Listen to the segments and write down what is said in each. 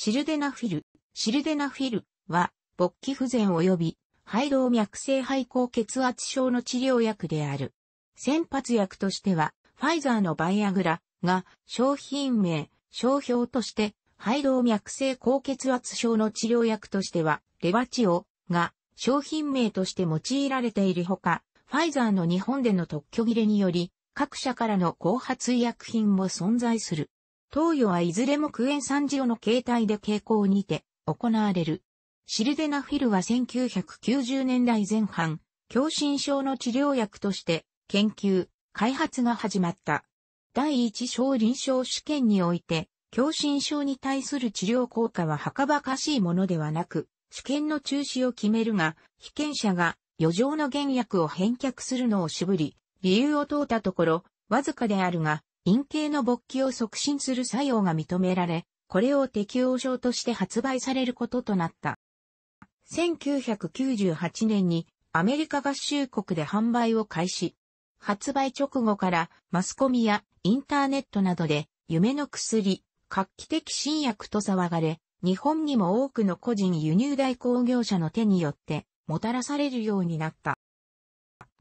シルデナフィル、シルデナフィルは、勃起不全及び、肺動脈性肺高血圧症の治療薬である。先発薬としては、ファイザーのバイアグラが商品名、商標として、肺動脈性高血圧症の治療薬としては、レバチオが商品名として用いられているほか、ファイザーの日本での特許切れにより、各社からの後発医薬品も存在する。投与はいずれもクエンサンジオの形態で傾向にて行われる。シルデナフィルは1990年代前半、狭心症の治療薬として研究、開発が始まった。第一小臨床試験において、狭心症に対する治療効果ははかばかしいものではなく、試験の中止を決めるが、被験者が余剰の原薬を返却するのを渋り、理由を問うたところ、わずかであるが、陰茎の勃起を促進する作用が認められ、これを適応症として発売されることとなった。1998年にアメリカ合衆国で販売を開始。発売直後からマスコミやインターネットなどで夢の薬、画期的新薬と騒がれ、日本にも多くの個人輸入代行業者の手によってもたらされるようになった。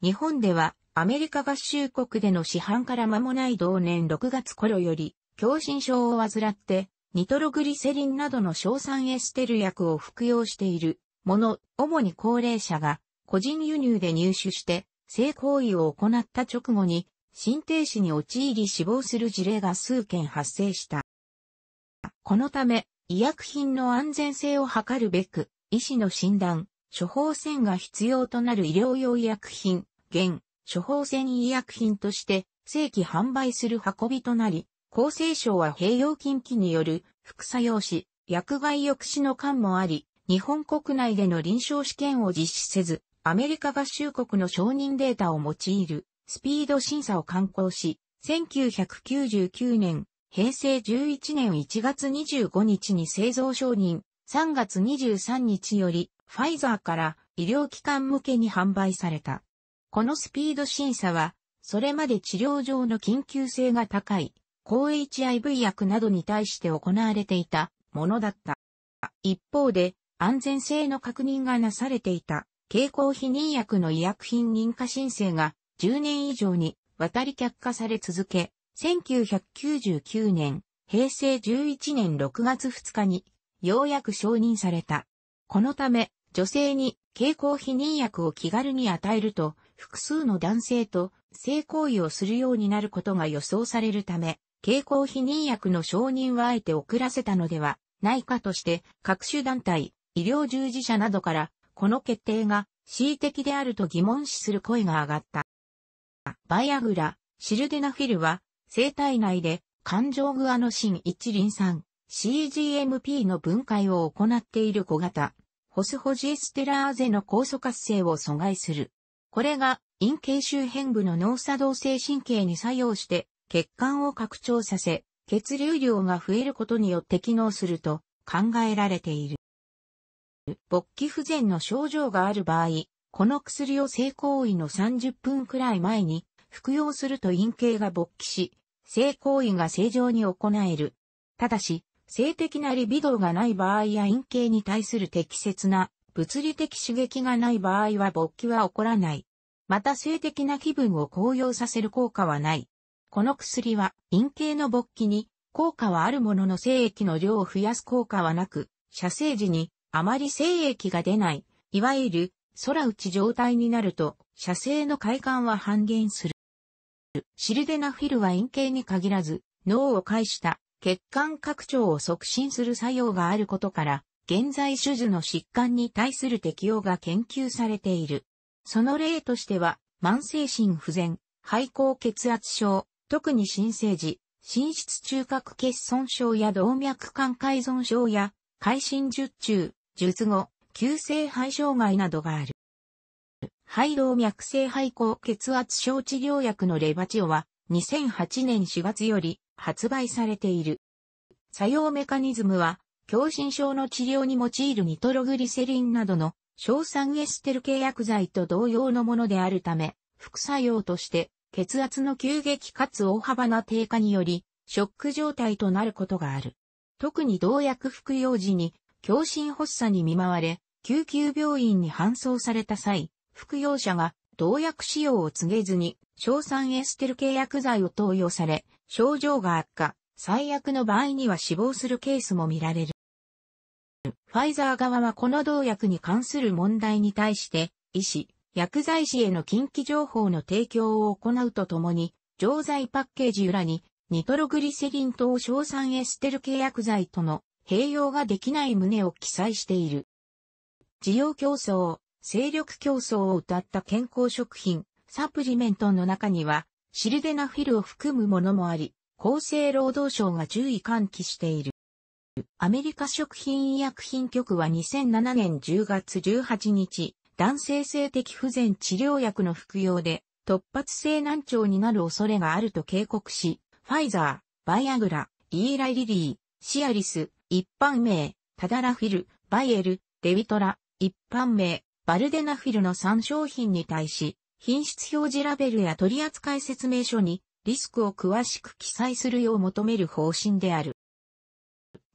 日本ではアメリカ合衆国での市販から間もない同年6月頃より、狭心症を患って、ニトログリセリンなどの硝酸エステル薬を服用しているもの、主に高齢者が個人輸入で入手して性行為を行った直後に心停止に陥り死亡する事例が数件発生した。このため、医薬品の安全性を図るべく、医師の診断、処方箋が必要となる医療用医薬品、現、処方箋医薬品として正規販売する運びとなり、厚生省は併用禁忌による副作用し、薬害抑止の間もあり、日本国内での臨床試験を実施せず、アメリカ合衆国の承認データを用いるスピード審査を刊行し、1999年、平成11年1月25日に製造承認、3月23日より、ファイザーから医療機関向けに販売された。このスピード審査は、それまで治療上の緊急性が高い、抗 HIV 薬などに対して行われていたものだった。一方で、安全性の確認がなされていた、経口避妊薬の医薬品認可申請が10年以上に渡り却下され続け、1999年、平成11年6月2日に、ようやく承認された。このため、女性に経口避妊薬を気軽に与えると、複数の男性と性行為をするようになることが予想されるため、経口避妊薬の承認はあえて遅らせたのではないかとして、各種団体、医療従事者などから、この決定が恣意的であると疑問視する声が上がった。バイアグラ、シルデナフィルは、生体内で感情グアノシン1リン酸 CGMP の分解を行っている小型、ホスホジエステラーゼの酵素活性を阻害するこれが陰茎周辺部の脳作動性神経に作用して血管を拡張させ、血流量が増えることによって機能すると考えられている。勃起不全の症状がある場合、この薬を性行為の30分くらい前に服用すると陰茎が勃起し、性行為が正常に行える。ただし、性的なリビドーがない場合や陰茎に対する適切な物理的刺激がない場合は勃起は起こらない。また性的な気分を高揚させる効果はない。この薬は陰茎の勃起に効果はあるものの精液の量を増やす効果はなく、射精時にあまり精液が出ない、いわゆる空打ち状態になると射精の快感は半減する。シルデナフィルは陰茎に限らず脳を介した血管拡張を促進する作用があることから、現在手術の疾患に対する適用が研究されている。その例としては、慢性心不全、肺高血圧症、特に新生児、心室中核欠損症や動脈管改造症や、会心術中、術後、急性肺障害などがある。肺動脈性肺高血圧症治療薬のレバチオは、2008年4月より発売されている。作用メカニズムは、狭心症の治療に用いるニトログリセリンなどの硝酸エステル契約剤と同様のものであるため、副作用として血圧の急激かつ大幅な低下により、ショック状態となることがある。特に同薬服用時に、強心発作に見舞われ、救急病院に搬送された際、服用者が同薬使用を告げずに、硝酸エステル契約剤を投与され、症状が悪化、最悪の場合には死亡するケースも見られる。ファイザー側はこの同薬に関する問題に対して、医師、薬剤師への近畿情報の提供を行うとともに、錠剤パッケージ裏に、ニトログリセリン等硝酸エステル系薬剤との併用ができない旨を記載している。需要競争、勢力競争を謳った健康食品、サプリメントの中には、シルデナフィルを含むものもあり、厚生労働省が注意喚起している。アメリカ食品医薬品局は2007年10月18日、男性性的不全治療薬の服用で突発性難聴になる恐れがあると警告し、ファイザー、バイアグラ、イーライリリー、シアリス、一般名、タダラフィル、バイエル、デビトラ、一般名、バルデナフィルの3商品に対し、品質表示ラベルや取扱説明書にリスクを詳しく記載するよう求める方針である。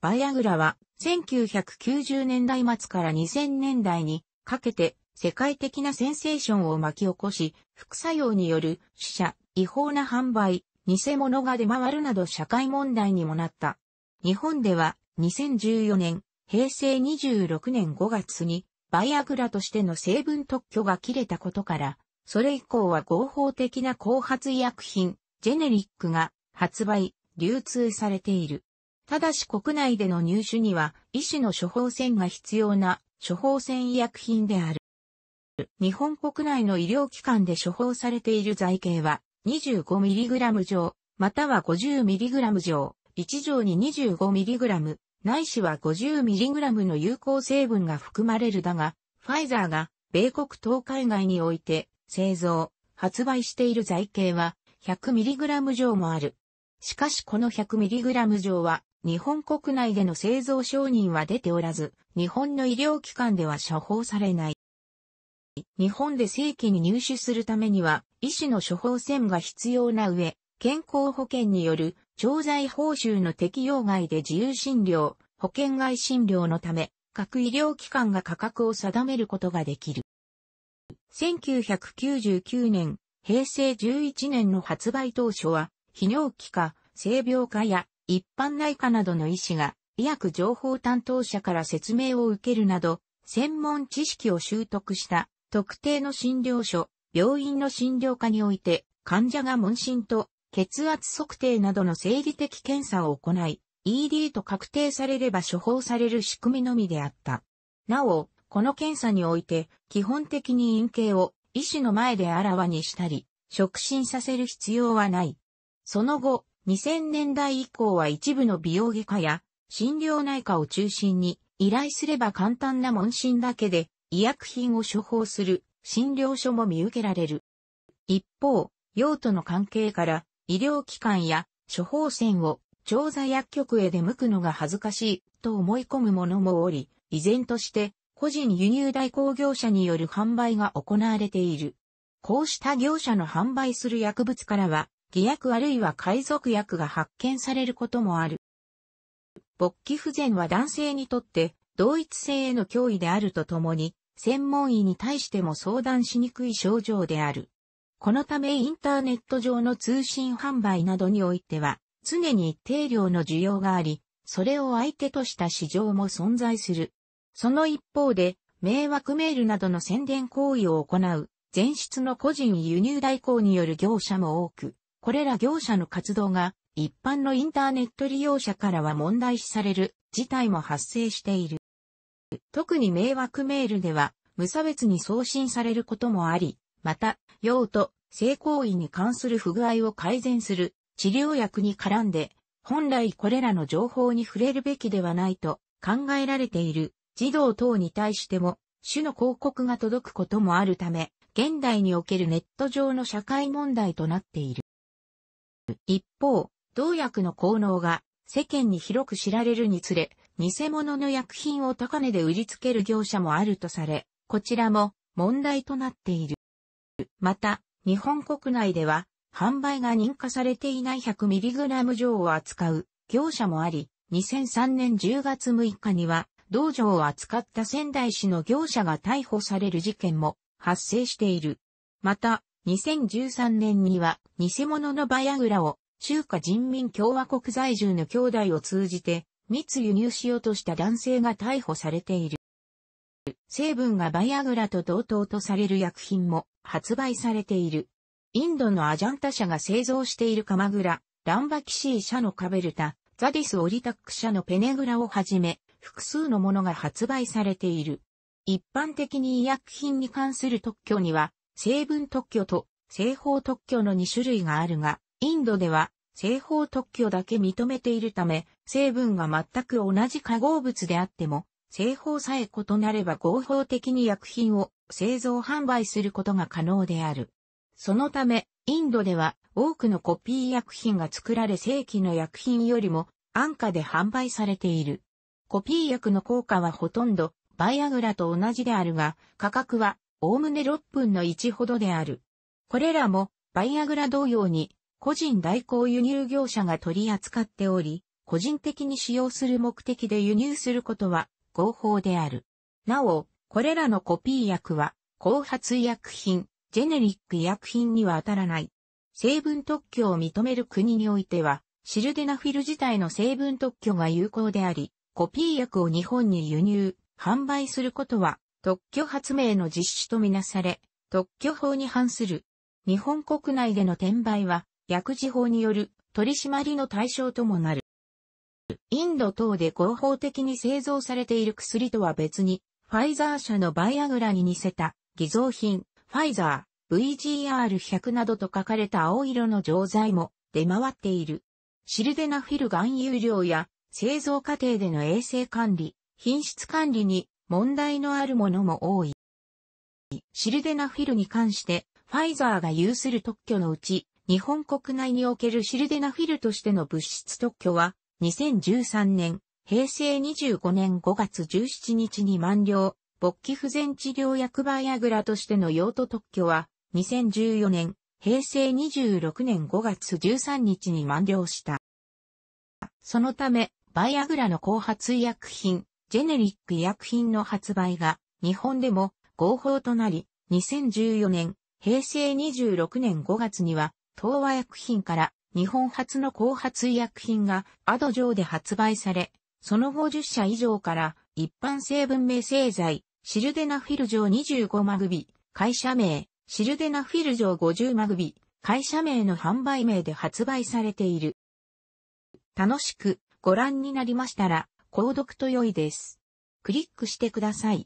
バイアグラは1990年代末から2000年代にかけて世界的なセンセーションを巻き起こし、副作用による死者、違法な販売、偽物が出回るなど社会問題にもなった。日本では2014年、平成26年5月にバイアグラとしての成分特許が切れたことから、それ以降は合法的な後発医薬品、ジェネリックが発売、流通されている。ただし国内での入手には医師の処方箋が必要な処方箋医薬品である。日本国内の医療機関で処方されている剤型は 25mg 錠、または 50mg 錠、1錠に 25mg、ないしは 50mg の有効成分が含まれるだが、ファイザーが米国東海外において製造、発売している剤型は 100mg 錠もある。しかしこの 100mg 錠は日本国内での製造承認は出ておらず、日本の医療機関では処方されない。日本で正規に入手するためには、医師の処方箋が必要な上、健康保険による調剤報酬の適用外で自由診療、保険外診療のため、各医療機関が価格を定めることができる。1999年、平成11年の発売当初は、泌尿器科、性病科や一般内科などの医師が医薬情報担当者から説明を受けるなど、専門知識を習得した特定の診療所、病院の診療科において患者が問診と血圧測定などの生理的検査を行い、ED と確定されれば処方される仕組みのみであった。なお、この検査において、基本的に陰茎を医師の前であらわにしたり、触診させる必要はない。その後、2000年代以降は一部の美容外科や診療内科を中心に依頼すれば簡単な問診だけで医薬品を処方する診療所も見受けられる。一方、用途の関係から医療機関や処方箋を調査薬局へ出向くのが恥ずかしいと思い込む者もおり、依然として個人輸入代行業者による販売が行われている。こうした業者の販売する薬物からは偽薬あるいは海賊薬が発見されることもある。勃起不全は男性にとって同一性への脅威であるとともに、専門医に対しても相談しにくい症状である。このためインターネット上の通信販売などにおいては、常に一定量の需要があり、それを相手とした市場も存在する。その一方で、迷惑メールなどの宣伝行為を行う、前出の個人輸入代行による業者も多く、これら業者の活動が一般のインターネット利用者からは問題視される事態も発生している。特に迷惑メールでは無差別に送信されることもあり、また、用途、性行為に関する不具合を改善する治療薬に絡んで、本来これらの情報に触れるべきではないと考えられている児童等に対しても、種の広告が届くこともあるため、現代におけるネット上の社会問題となっている。一方、同薬の効能が世間に広く知られるにつれ、偽物の薬品を高値で売りつける業者もあるとされ、こちらも問題となっている。また、日本国内では、販売が認可されていない 100mg 錠を扱う業者もあり、2003年10月6日には、道場を扱った仙台市の業者が逮捕される事件も発生している。また、2013年には、偽物のバヤグラを、中華人民共和国在住の兄弟を通じて、密輸入しようとした男性が逮捕されている。成分がバヤグラと同等とされる薬品も発売されている。インドのアジャンタ社が製造しているカマグラ、ランバキシー社のカベルタ、ザディスオリタック社のペネグラをはじめ、複数のものが発売されている。一般的に医薬品に関する特許には、成分特許と製法特許の2種類があるが、インドでは製法特許だけ認めているため、成分が全く同じ化合物であっても、製法さえ異なれば合法的に薬品を製造販売することが可能である。そのため、インドでは多くのコピー薬品が作られ正規の薬品よりも安価で販売されている。コピー薬の効果はほとんどバイアグラと同じであるが、価格はおおむね6分の1ほどである。これらも、バイアグラ同様に、個人代行輸入業者が取り扱っており、個人的に使用する目的で輸入することは合法である。なお、これらのコピー薬は、後発医薬品、ジェネリック医薬品には当たらない。成分特許を認める国においては、シルデナフィル自体の成分特許が有効であり、コピー薬を日本に輸入、販売することは特許発明の実施とみなされ、特許法に反する。日本国内での転売は、薬事法による取締りの対象ともなる。インド等で合法的に製造されている薬とは別に、ファイザー社のバイアグラに似せた偽造品、ファイザー、VGR100 などと書かれた青色の錠剤も出回っている。シルデナフィル含有量や製造過程での衛生管理、品質管理に問題のあるものも多い。シルデナフィルに関して、ファイザーが有する特許のうち、日本国内におけるシルデナフィルとしての物質特許は、2013年、平成25年5月17日に満了、勃起不全治療薬バイアグラとしての用途特許は、2014年、平成26年5月13日に満了した。そのため、バイアグラの後発医薬品、ジェネリック医薬品の発売が日本でも合法となり、2014年、平成26年5月には、東和薬品から日本初の後発医薬品がアド上で発売され、その後10社以上から一般成分名製剤、シルデナフィル錠25マグビ、会社名、シルデナフィル錠50マグビ、会社名の販売名で発売されている。楽しくご覧になりましたら、購読と良いです。クリックしてください。